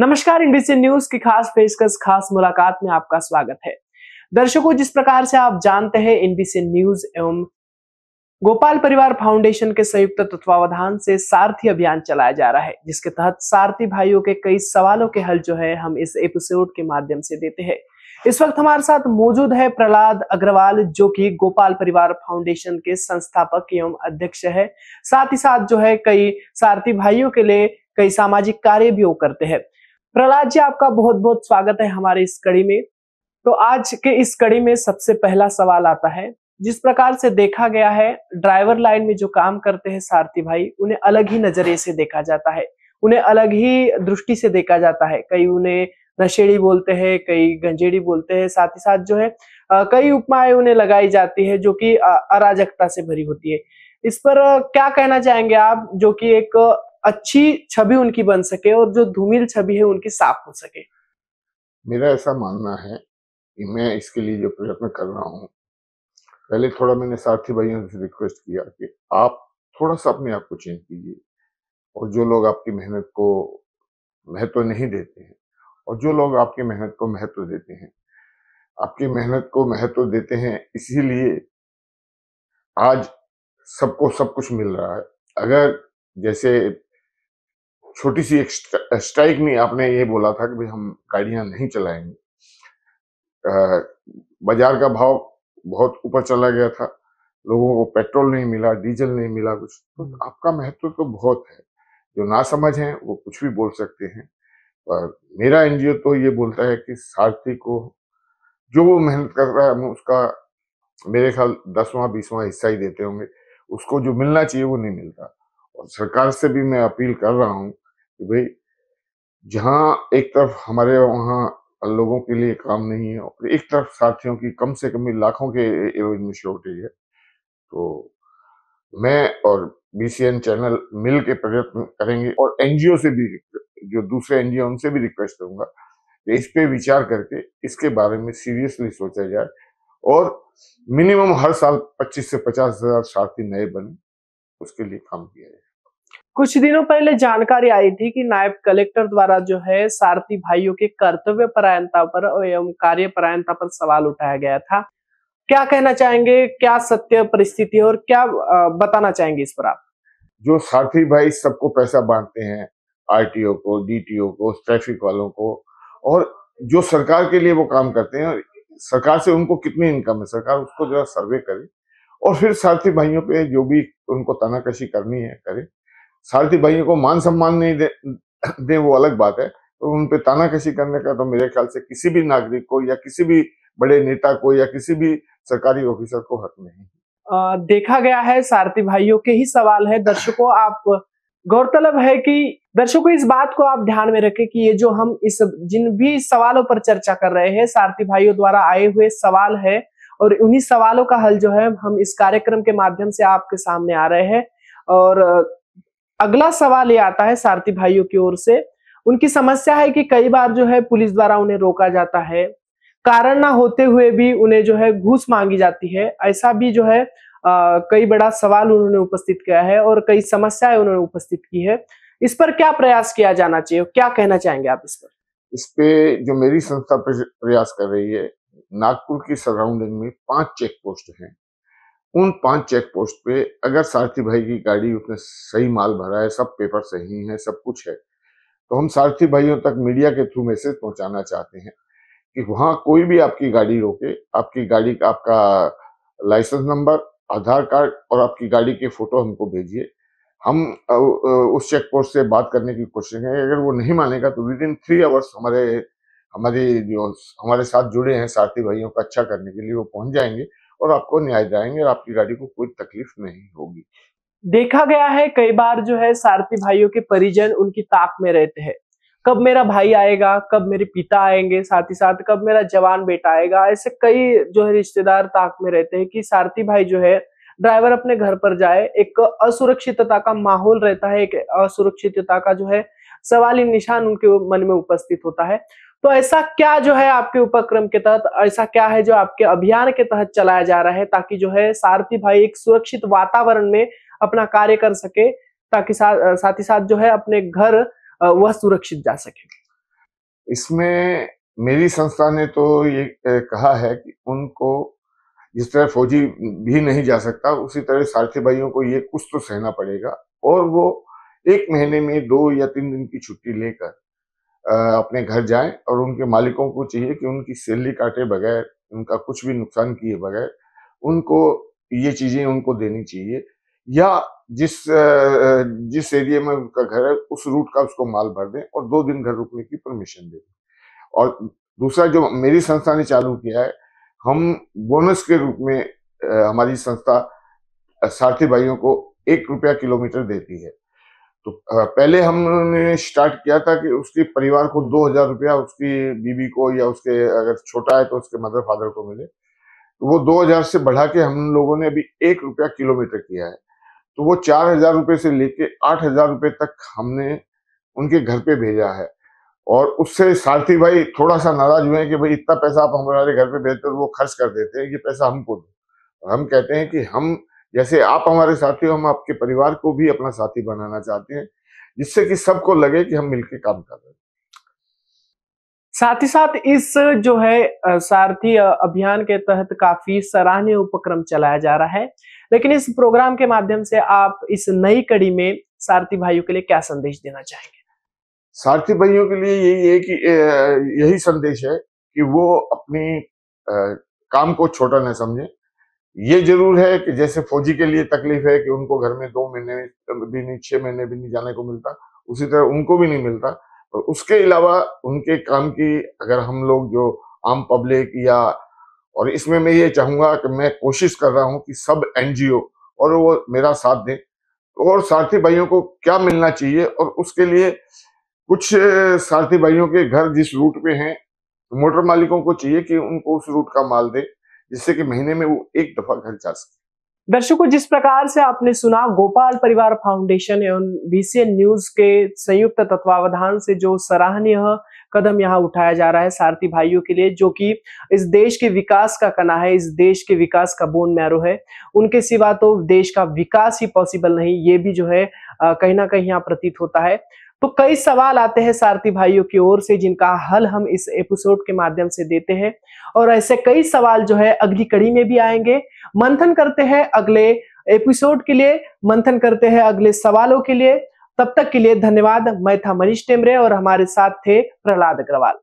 नमस्कार India news की खास पेशकश खास मुलाकात में आपका स्वागत है दर्शकों जिस प्रकार से आप जानते हैं एनबीसी न्यूज एवं गोपाल परिवार फाउंडेशन के संयुक्त तत्वावधान से सारथी अभियान चलाया जा रहा है जिसके तहत सारथी भाइयों के कई सवालों के हल जो है हम इस एपिसोड के माध्यम से देते हैं इस वक्त हमारे साथ मौजूद है प्रहलाद अग्रवाल जो कि गोपाल परिवार फाउंडेशन के संस्थापक एवं अध्यक्ष है साथ ही साथ जो है कई सारथी भाइयों के लिए कई सामाजिक कार्य भी वो करते हैं प्रहलाद जी आपका बहुत बहुत स्वागत है हमारे इस कड़ी में तो आज के इस कड़ी में सबसे पहला सवाल आता है जिस प्रकार से देखा गया है ड्राइवर लाइन में जो काम करते हैं सारथी भाई उन्हें अलग ही नजरिए से देखा जाता है उन्हें अलग ही दृष्टि से देखा जाता है कई उन्हें नशेड़ी बोलते हैं कई गंजेड़ी बोलते हैं साथ ही साथ जो है कई उपमाएं उन्हें लगाई जाती है जो कि अराजकता से भरी होती है इस पर क्या कहना चाहेंगे आप जो कि एक अच्छी छवि उनकी बन सके और जो धूमिल छवि है उनकी साफ हो सके मेरा ऐसा मानना है कि मैं इसके लिए जो प्रयत्न कर रहा हूँ पहले थोड़ा मैंने साथी भाइयों से रिक्वेस्ट किया कि आप थोड़ा सा अपने आप को चेंज कीजिए और जो लोग आपकी मेहनत को महत्व तो नहीं देते हैं और जो लोग आपकी मेहनत को महत्व तो देते हैं आपकी मेहनत को महत्व तो देते हैं इसीलिए आज सबको सब कुछ मिल रहा है अगर जैसे छोटी सी एक स्ट्राइक में आपने ये बोला था कि भाई हम गाड़ियां नहीं चलाएंगे बाजार का भाव बहुत ऊपर चला गया था लोगों को पेट्रोल नहीं मिला डीजल नहीं मिला कुछ तो हम्म। आपका महत्व तो बहुत है जो ना समझ है वो कुछ भी बोल सकते हैं पर मेरा एनजीओ तो ये बोलता है कि सारथी को जो वो मेहनत कर रहा है हम उसका मेरे ख्याल दसवां बीसवां हिस्सा ही देते होंगे उसको जो मिलना चाहिए वो नहीं मिलता और सरकार से भी मैं अपील कर रहा हूँ कि भाई जहाँ एक तरफ हमारे वहाँ लोगों के लिए काम नहीं है और एक तरफ साथियों की कम से कम लाखों के एवज में शॉर्ट है तो मैं और बीसीएन चैनल मिल के प्रयत्न करेंगे और एनजीओ से भी जो दूसरे एनजीओ उनसे भी रिक्वेस्ट करूंगा कि इस पे विचार करके इसके बारे में सीरियसली सोचा जाए और मिनिमम हर साल 25 से पचास हजार साथी नए बने उसके लिए काम किया जाए कुछ दिनों पहले जानकारी आई थी कि नायब कलेक्टर द्वारा जो है सारथी भाइयों के कर्तव्य परायणता पर एवं कार्य परायणता पर सवाल उठाया गया था क्या कहना चाहेंगे क्या सत्य परिस्थिति और क्या बताना चाहेंगे इस पर आप जो सारथी भाई सबको पैसा बांटते हैं आरटीओ को डीटीओ को ट्रैफिक वालों को और जो सरकार के लिए वो काम करते हैं सरकार से उनको कितनी इनकम है सरकार उसको जो है सर्वे करे और फिर सारथी भाइयों पे जो भी उनको तनाकशी करनी है करे सारथी भाइयों को मान सम्मान नहीं दे, दे वो अलग बात है तो उन पर तानाकशी करने का तो मेरे ख्याल से किसी भी नागरिक को या किसी भी बड़े नेता को या किसी भी सरकारी ऑफिसर को हक नहीं आ, देखा गया है सारथी भाइयों के ही सवाल है दर्शकों आप गौरतलब है कि दर्शकों इस बात को आप ध्यान में रखें कि ये जो हम इस जिन भी सवालों पर चर्चा कर रहे हैं सारथी भाइयों द्वारा आए हुए सवाल है और उन्हीं सवालों का हल जो है हम इस कार्यक्रम के माध्यम से आपके सामने आ रहे हैं और अगला सवाल ये आता है सारथी भाइयों की ओर से उनकी समस्या है कि कई बार जो है पुलिस द्वारा उन्हें रोका जाता है कारण ना होते हुए भी उन्हें जो है घूस मांगी जाती है ऐसा भी जो है आ, कई बड़ा सवाल उन्होंने उपस्थित किया है और कई समस्याएं उन्होंने उपस्थित की है इस पर क्या प्रयास किया जाना चाहिए क्या कहना चाहेंगे आप इस पर इस पे जो मेरी संस्था प्रयास कर रही है नागपुर की सराउंडिंग में पांच चेक पोस्ट हैं उन पांच चेक पोस्ट पे अगर सारथी भाई की गाड़ी उसने सही माल भरा है सब पेपर सही है सब कुछ है तो हम सारथी भाइयों तक मीडिया के थ्रू मैसेज पहुंचाना चाहते हैं कि वहां कोई भी आपकी गाड़ी रोके आपकी गाड़ी का आपका लाइसेंस नंबर आधार कार्ड और आपकी गाड़ी के फोटो हमको भेजिए हम उस चेक पोस्ट से बात करने की कोशिश करेंगे अगर वो नहीं मानेगा तो विद इन थ्री आवर्स हमारे हमारे जो हमारे साथ जुड़े हैं सारथी भाइयों का अच्छा करने के लिए वो पहुंच जाएंगे और आपको न्याय जाएंगे और आपकी गाड़ी को कोई तकलीफ नहीं होगी देखा गया है कई बार जो है सारथी भाइयों के परिजन उनकी ताक में रहते हैं कब मेरा भाई आएगा कब मेरे पिता आएंगे साथ ही साथ कब मेरा जवान बेटा आएगा ऐसे कई जो है रिश्तेदार ताक में रहते हैं कि सारथी भाई जो है ड्राइवर अपने घर पर जाए एक असुरक्षितता का माहौल रहता है एक असुरक्षितता का जो है सवाली निशान उनके मन में उपस्थित होता है तो ऐसा क्या जो है आपके उपक्रम के तहत ऐसा क्या है जो आपके अभियान के तहत चलाया जा रहा है ताकि जो है सारथी भाई एक सुरक्षित वातावरण में अपना कार्य कर सके ताकि साथ ही साथ जो है अपने घर वह सुरक्षित जा सके इसमें मेरी संस्था ने तो ये कहा है कि उनको जिस तरह फौजी भी नहीं जा सकता उसी तरह सारथी भाइयों को ये कुछ तो सहना पड़ेगा और वो एक महीने में दो या तीन दिन की छुट्टी लेकर अपने घर जाएं और उनके मालिकों को चाहिए कि उनकी सैलरी काटे बगैर उनका कुछ भी नुकसान किए बगैर उनको ये चीजें उनको देनी चाहिए या जिस जिस एरिया में उनका घर है उस रूट का उसको माल भर दें और दो दिन घर रुकने की परमिशन दें और दूसरा जो मेरी संस्था ने चालू किया है हम बोनस के रूप में हमारी संस्था सारथी भाइयों को एक रुपया किलोमीटर देती है तो पहले हमने स्टार्ट किया था कि उसके परिवार को दो हजार रुपया उसकी बीबी को या उसके अगर छोटा है तो उसके मदर फादर को मिले तो वो दो हजार से बढ़ा के हम लोगों ने अभी एक रुपया किलोमीटर किया है तो वो चार हजार रुपये से लेके आठ हजार रुपये तक हमने उनके घर पे भेजा है और उससे सारथी भाई थोड़ा सा नाराज हुए कि भाई इतना पैसा आप हमारे घर पे भेजते हो तो वो खर्च कर देते हैं ये पैसा हमको दो हम कहते हैं कि हम जैसे आप हमारे साथी हो हम आपके परिवार को भी अपना साथी बनाना चाहते हैं जिससे कि सबको लगे कि हम मिलकर काम कर रहे हैं साथ ही साथ इस जो है सारथी अभियान के तहत काफी सराहनीय उपक्रम चलाया जा रहा है लेकिन इस प्रोग्राम के माध्यम से आप इस नई कड़ी में सारथी भाइयों के लिए क्या संदेश देना चाहेंगे सारथी भाइयों के लिए यही है कि यही संदेश है कि वो अपने काम को छोटा न समझें ये जरूर है कि जैसे फौजी के लिए तकलीफ है कि उनको घर में दो महीने भी नहीं छह महीने भी नहीं जाने को मिलता उसी तरह उनको भी नहीं मिलता और उसके अलावा उनके काम की अगर हम लोग जो आम पब्लिक या और इसमें मैं ये चाहूंगा कि मैं कोशिश कर रहा हूँ कि सब एनजीओ और वो मेरा साथ दें और सारथी भाइयों को क्या मिलना चाहिए और उसके लिए कुछ सारथी भाइयों के घर जिस रूट पे हैं मोटर मालिकों को चाहिए कि उनको उस रूट का माल दे जिससे कि महीने में वो एक दफा घर जा सके दर्शकों जिस प्रकार से आपने सुना गोपाल परिवार फाउंडेशन एवं बीसीएन न्यूज के संयुक्त तत्वावधान से जो सराहनीय कदम यहाँ उठाया जा रहा है सारथी भाइयों के लिए जो कि इस देश के विकास का कना है इस देश के विकास का बोन मैरो है उनके सिवा तो देश का विकास ही पॉसिबल नहीं ये भी जो है कहीं ना कहीं यहाँ प्रतीत होता है तो कई सवाल आते हैं सारथी भाइयों की ओर से जिनका हल हम इस एपिसोड के माध्यम से देते हैं और ऐसे कई सवाल जो है अगली कड़ी में भी आएंगे मंथन करते हैं अगले एपिसोड के लिए मंथन करते हैं अगले सवालों के लिए तब तक के लिए धन्यवाद मैं था मनीष टेमरे और हमारे साथ थे प्रहलाद अग्रवाल